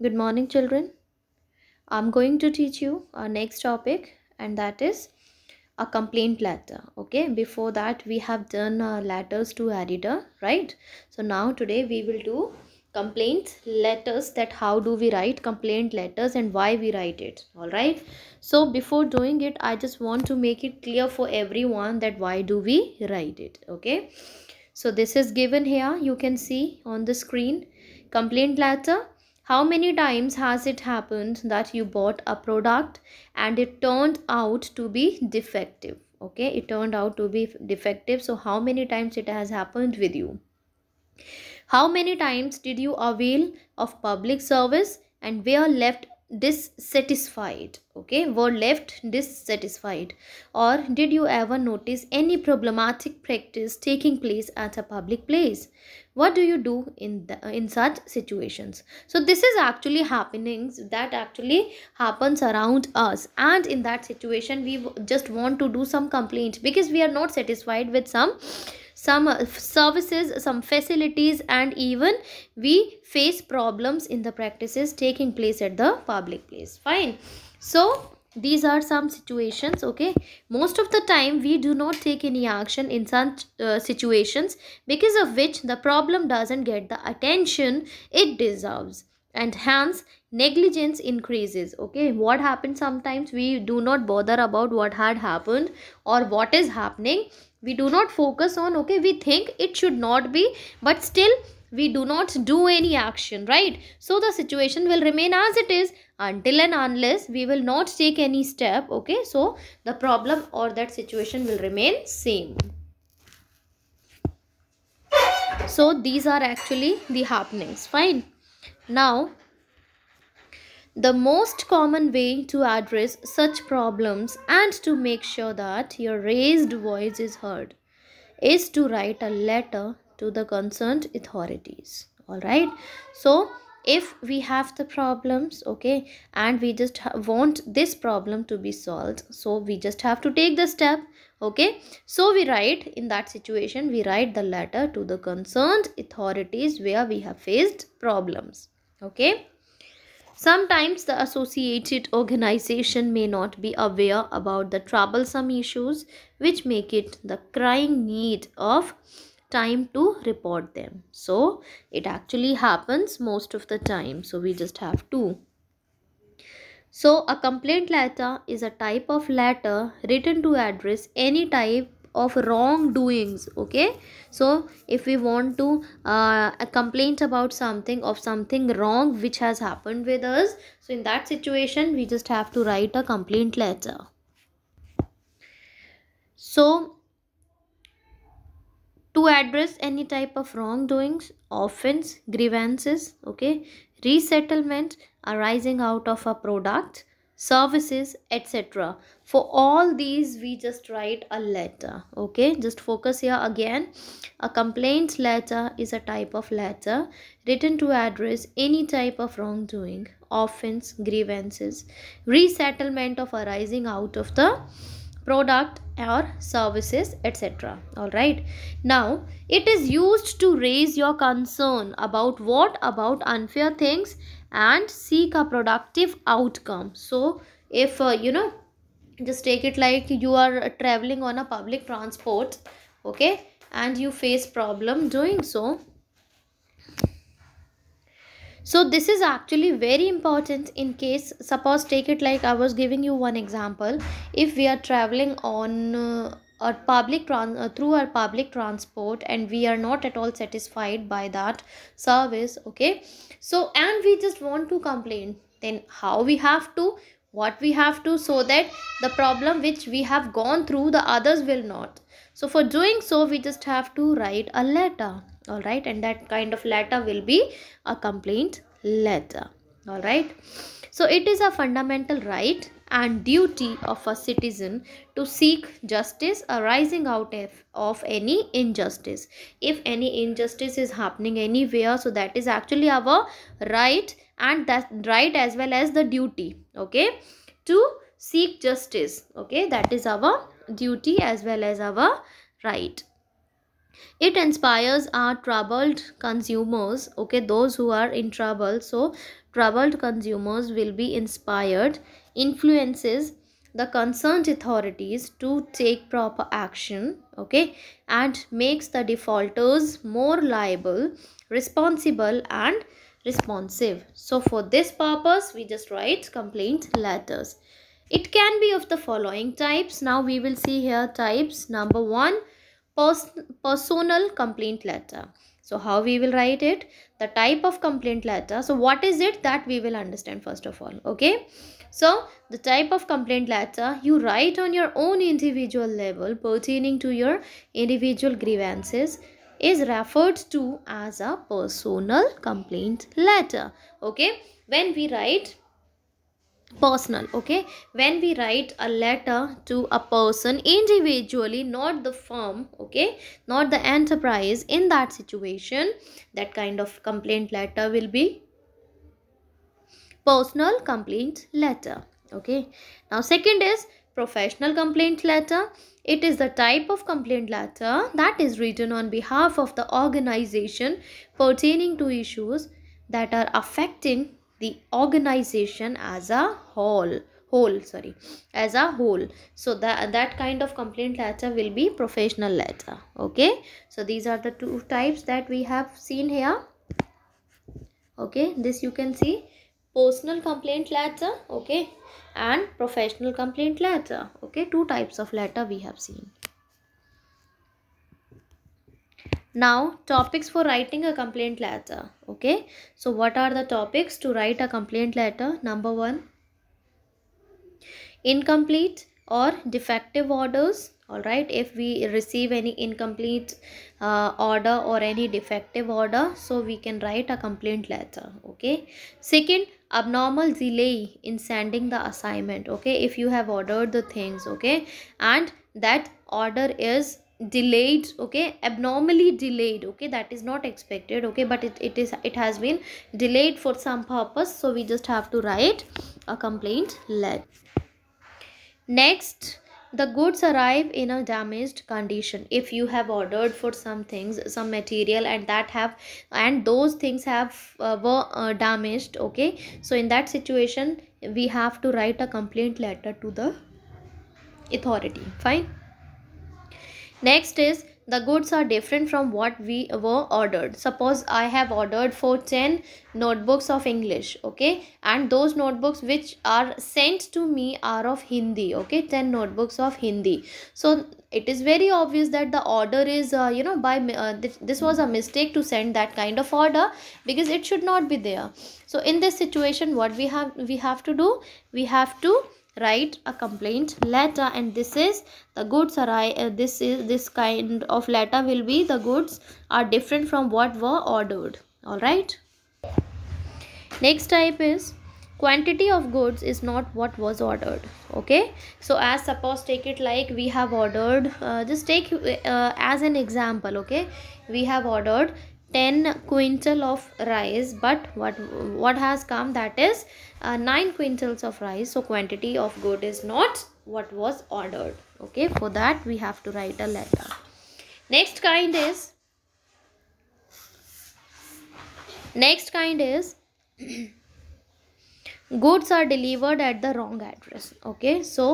Good morning children. I'm going to teach you our next topic and that is a complaint letter. Okay, before that we have done uh, letters to editor, right? So now today we will do complaints letters that how do we write complaint letters and why we write it all right so before doing it i just want to make it clear for everyone that why do we write it okay so this is given here you can see on the screen complaint letter how many times has it happened that you bought a product and it turned out to be defective? Okay, it turned out to be defective. So, how many times it has happened with you? How many times did you avail of public service and were left dissatisfied okay were left dissatisfied or did you ever notice any problematic practice taking place at a public place what do you do in the, in such situations so this is actually happenings that actually happens around us and in that situation we just want to do some complaint because we are not satisfied with some some uh, services, some facilities and even we face problems in the practices taking place at the public place. Fine. So, these are some situations okay most of the time we do not take any action in such uh, situations because of which the problem doesn't get the attention it deserves and hence negligence increases okay what happens sometimes we do not bother about what had happened or what is happening we do not focus on okay we think it should not be but still we do not do any action right so the situation will remain as it is until and unless we will not take any step okay so the problem or that situation will remain same so these are actually the happenings fine now the most common way to address such problems and to make sure that your raised voice is heard is to write a letter to the concerned authorities. Alright, so if we have the problems okay and we just want this problem to be solved so we just have to take the step okay so we write in that situation we write the letter to the concerned authorities where we have faced problems okay Sometimes the associated organization may not be aware about the troublesome issues which make it the crying need of time to report them. So it actually happens most of the time. So we just have to. So a complaint letter is a type of letter written to address any type of wrongdoings okay so if we want to uh, a complaint about something of something wrong which has happened with us so in that situation we just have to write a complaint letter so to address any type of wrongdoings offense grievances okay resettlement arising out of a product services etc for all these we just write a letter okay just focus here again a complaint letter is a type of letter written to address any type of wrongdoing offense grievances resettlement of arising out of the product or services etc all right now it is used to raise your concern about what about unfair things and seek a productive outcome so if uh, you know just take it like you are uh, traveling on a public transport okay and you face problem doing so so this is actually very important in case suppose take it like i was giving you one example if we are traveling on uh, or public trans- uh, through our public transport and we are not at all satisfied by that service okay so and we just want to complain then how we have to what we have to so that the problem which we have gone through the others will not so for doing so we just have to write a letter all right and that kind of letter will be a complaint letter all right so it is a fundamental right and duty of a citizen to seek justice arising out of any injustice. If any injustice is happening anywhere, so that is actually our right and that right as well as the duty, okay, to seek justice, okay, that is our duty as well as our right it inspires our troubled consumers okay those who are in trouble so troubled consumers will be inspired influences the concerned authorities to take proper action okay and makes the defaulters more liable responsible and responsive so for this purpose we just write complaint letters it can be of the following types now we will see here types number one pers personal complaint letter so how we will write it the type of complaint letter so what is it that we will understand first of all okay so the type of complaint letter you write on your own individual level pertaining to your individual grievances is referred to as a personal complaint letter. Okay, when we write personal okay when we write a letter to a person individually not the firm okay not the enterprise in that situation that kind of complaint letter will be personal complaint letter okay now second is professional complaint letter it is the type of complaint letter that is written on behalf of the organization pertaining to issues that are affecting the organization as a whole whole sorry as a whole so that that kind of complaint letter will be professional letter okay so these are the two types that we have seen here okay this you can see personal complaint letter okay and professional complaint letter okay two types of letter we have seen now topics for writing a complaint letter okay so what are the topics to write a complaint letter number one incomplete or defective orders all right if we receive any incomplete uh, order or any defective order so we can write a complaint letter okay second abnormal delay in sending the assignment okay if you have ordered the things okay and that order is delayed okay abnormally delayed okay that is not expected okay but it, it is it has been delayed for some purpose so we just have to write a complaint let next the goods arrive in a damaged condition if you have ordered for some things some material and that have and those things have uh, were uh, damaged okay so in that situation we have to write a complaint letter to the authority fine next is the goods are different from what we were ordered suppose i have ordered for 10 notebooks of english okay and those notebooks which are sent to me are of hindi okay 10 notebooks of hindi so it is very obvious that the order is uh, you know by uh, this was a mistake to send that kind of order because it should not be there so in this situation what we have we have to do we have to write a complaint letter and this is the goods are uh, this is this kind of letter will be the goods are different from what were ordered all right next type is quantity of goods is not what was ordered okay so as suppose take it like we have ordered uh, just take uh, as an example okay we have ordered 10 quintal of rice but what what has come that is uh, 9 quintals of rice so quantity of good is not what was ordered okay for that we have to write a letter next kind is next kind is goods are delivered at the wrong address okay so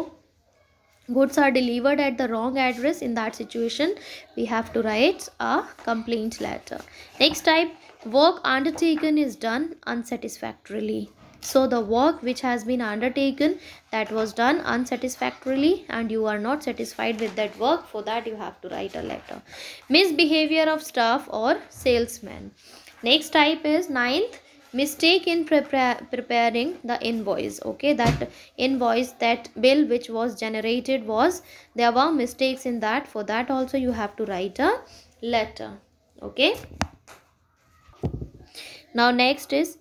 goods are delivered at the wrong address in that situation we have to write a complaint letter next type work undertaken is done unsatisfactorily so the work which has been undertaken that was done unsatisfactorily and you are not satisfied with that work for that you have to write a letter misbehavior of staff or salesman next type is ninth mistake in preparing the invoice okay that invoice that bill which was generated was there were mistakes in that for that also you have to write a letter okay now next is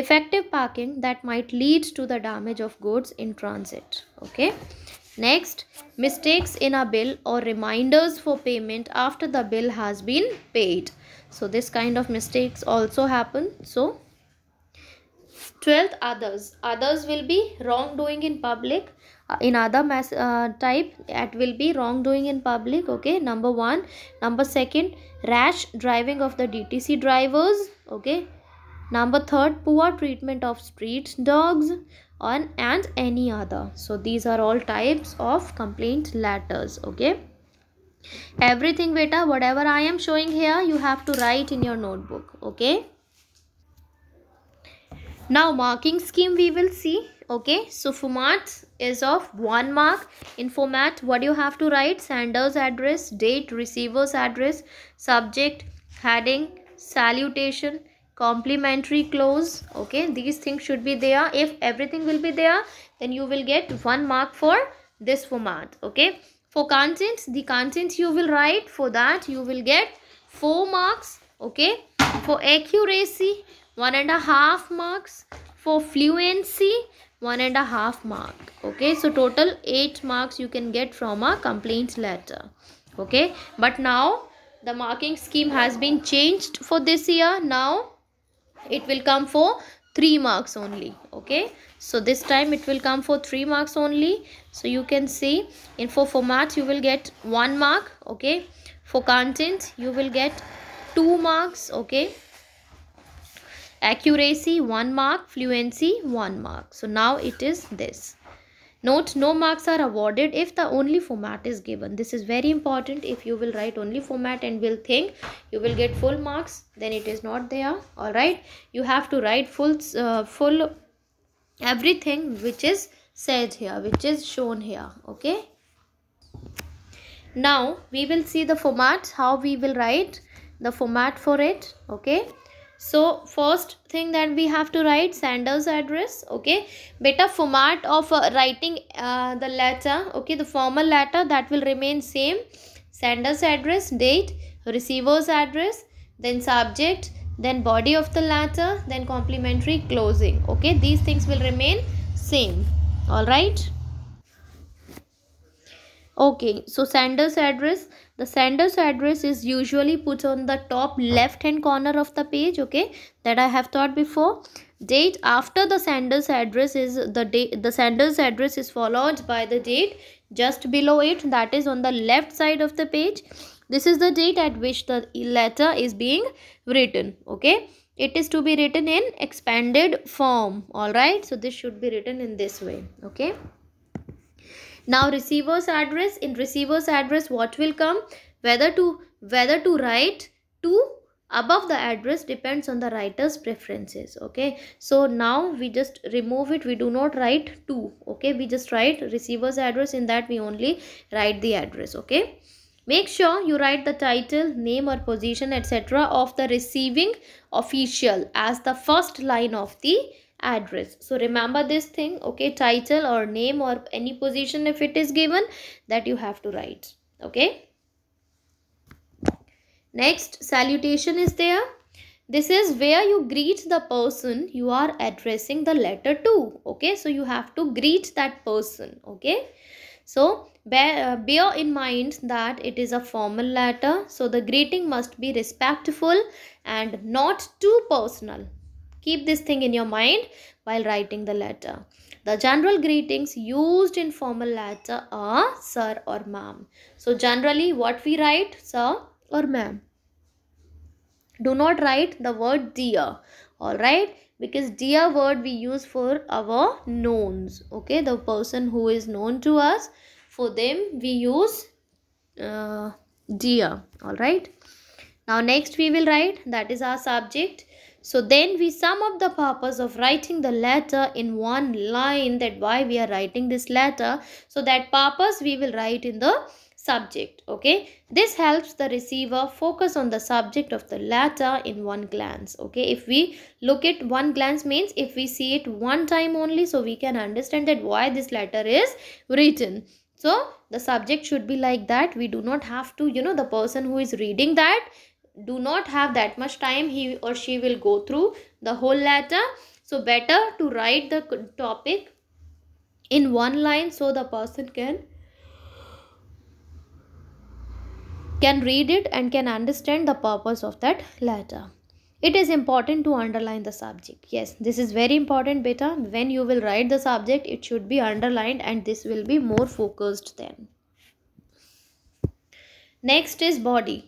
defective parking that might lead to the damage of goods in transit okay next mistakes in a bill or reminders for payment after the bill has been paid so this kind of mistakes also happen so Twelfth, others. Others will be wrongdoing in public. Uh, in other mass uh, type, it will be wrongdoing in public. Okay, number one. Number second, rash driving of the DTC drivers. Okay. Number third, poor treatment of street dogs on and any other. So these are all types of complaint letters. Okay everything beta whatever i am showing here you have to write in your notebook okay now marking scheme we will see okay so format is of one mark in format what you have to write sender's address date receiver's address subject heading salutation complimentary clause okay these things should be there if everything will be there then you will get one mark for this format okay for contents the contents you will write for that you will get four marks okay for accuracy one and a half marks for fluency one and a half mark okay so total eight marks you can get from a complaint letter okay but now the marking scheme has been changed for this year now it will come for three marks only okay so this time it will come for three marks only so you can see in for format you will get one mark okay for content you will get two marks okay accuracy 1 mark fluency 1 mark so now it is this note no marks are awarded if the only format is given this is very important if you will write only format and will think you will get full marks then it is not there all right you have to write full uh, full everything which is said here which is shown here okay now we will see the format how we will write the format for it okay so first thing that we have to write Sanders address okay better format of uh, writing uh, the letter okay the formal letter that will remain same Sanders address date receiver's address then subject then body of the letter then complimentary closing okay these things will remain same all right okay so Sanders address the sender's address is usually put on the top left hand corner of the page. Okay, that I have taught before. Date after the sender's address is the date. The sender's address is followed by the date just below it. That is on the left side of the page. This is the date at which the letter is being written. Okay it is to be written in expanded form all right so this should be written in this way okay now receiver's address. In receiver's address what will come? Whether to, whether to write to above the address depends on the writer's preferences okay so now we just remove it we do not write to okay we just write receiver's address in that we only write the address okay make sure you write the title name or position etc of the receiving official as the first line of the address so remember this thing okay title or name or any position if it is given that you have to write okay next salutation is there this is where you greet the person you are addressing the letter to okay so you have to greet that person okay so bear, uh, bear in mind that it is a formal letter so the greeting must be respectful and not too personal Keep this thing in your mind while writing the letter. The general greetings used in formal letter are sir or ma'am. So generally what we write sir or ma'am. Do not write the word dear. Alright because dear word we use for our knowns. Okay the person who is known to us for them we use uh, dear. Alright. Now next we will write that is our subject so then we sum up the purpose of writing the letter in one line that why we are writing this letter. So that purpose we will write in the subject. Okay. This helps the receiver focus on the subject of the letter in one glance. Okay. If we look at one glance means if we see it one time only so we can understand that why this letter is written. So the subject should be like that. We do not have to you know the person who is reading that do not have that much time he or she will go through the whole letter so better to write the topic in one line so the person can can read it and can understand the purpose of that letter it is important to underline the subject yes this is very important beta when you will write the subject it should be underlined and this will be more focused then next is body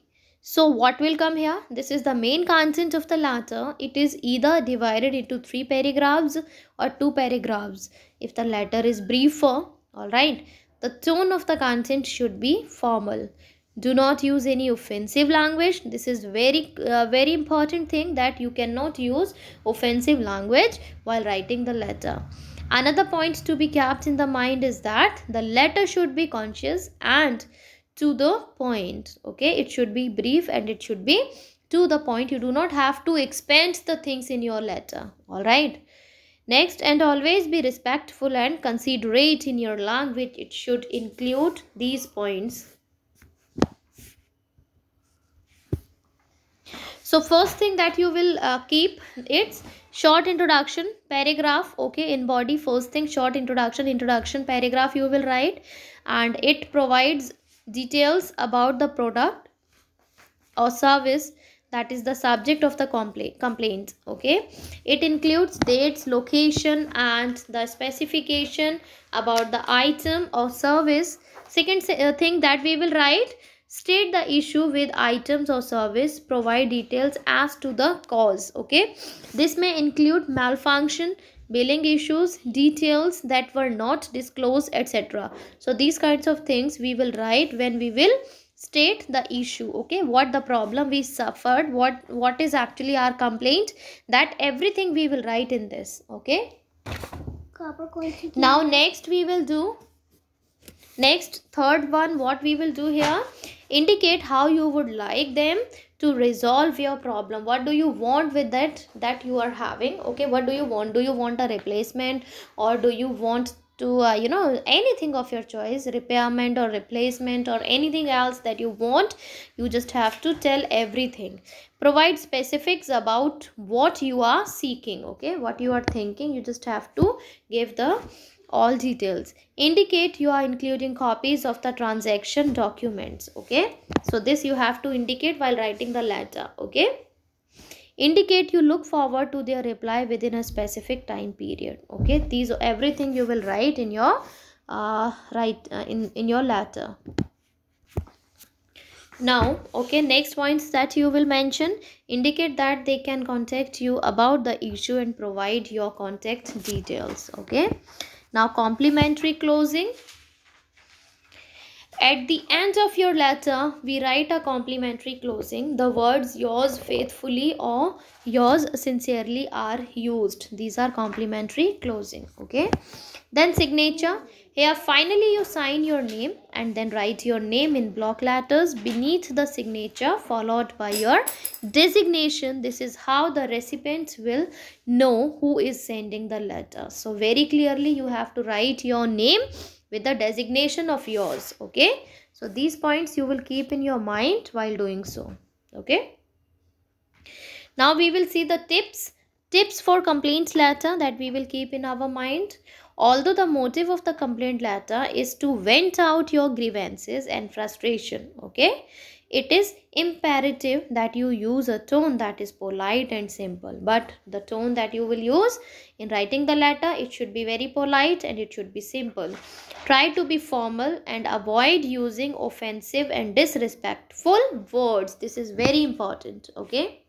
so what will come here? This is the main content of the latter. It is either divided into three paragraphs or two paragraphs. If the latter is briefer, alright, the tone of the content should be formal. Do not use any offensive language. This is very, uh, very important thing that you cannot use offensive language while writing the letter. Another point to be kept in the mind is that the letter should be conscious and to the point okay it should be brief and it should be to the point you do not have to expand the things in your letter all right next and always be respectful and considerate in your language it should include these points so first thing that you will uh, keep it's short introduction paragraph okay in body first thing short introduction introduction paragraph you will write and it provides details about the product or service that is the subject of the compla complaint okay it includes dates location and the specification about the item or service second uh, thing that we will write state the issue with items or service provide details as to the cause okay this may include malfunction billing issues details that were not disclosed etc so these kinds of things we will write when we will state the issue okay what the problem we suffered what what is actually our complaint that everything we will write in this okay now next we will do next third one what we will do here indicate how you would like them to resolve your problem what do you want with that that you are having okay what do you want do you want a replacement or do you want to uh, you know anything of your choice repairment or replacement or anything else that you want you just have to tell everything provide specifics about what you are seeking okay what you are thinking you just have to give the all details indicate you are including copies of the transaction documents okay so this you have to indicate while writing the letter okay indicate you look forward to their reply within a specific time period okay these everything you will write in your uh, write uh, in in your letter now okay next points that you will mention indicate that they can contact you about the issue and provide your contact details okay now complementary closing at the end of your letter, we write a complimentary closing. The words yours faithfully or yours sincerely are used. These are complimentary closing. Okay. Then signature. Here finally you sign your name and then write your name in block letters beneath the signature followed by your designation. This is how the recipients will know who is sending the letter. So very clearly you have to write your name with the designation of yours okay so these points you will keep in your mind while doing so okay now we will see the tips tips for complaints letter that we will keep in our mind although the motive of the complaint letter is to vent out your grievances and frustration okay it is imperative that you use a tone that is polite and simple. But the tone that you will use in writing the letter, it should be very polite and it should be simple. Try to be formal and avoid using offensive and disrespectful words. This is very important. Okay.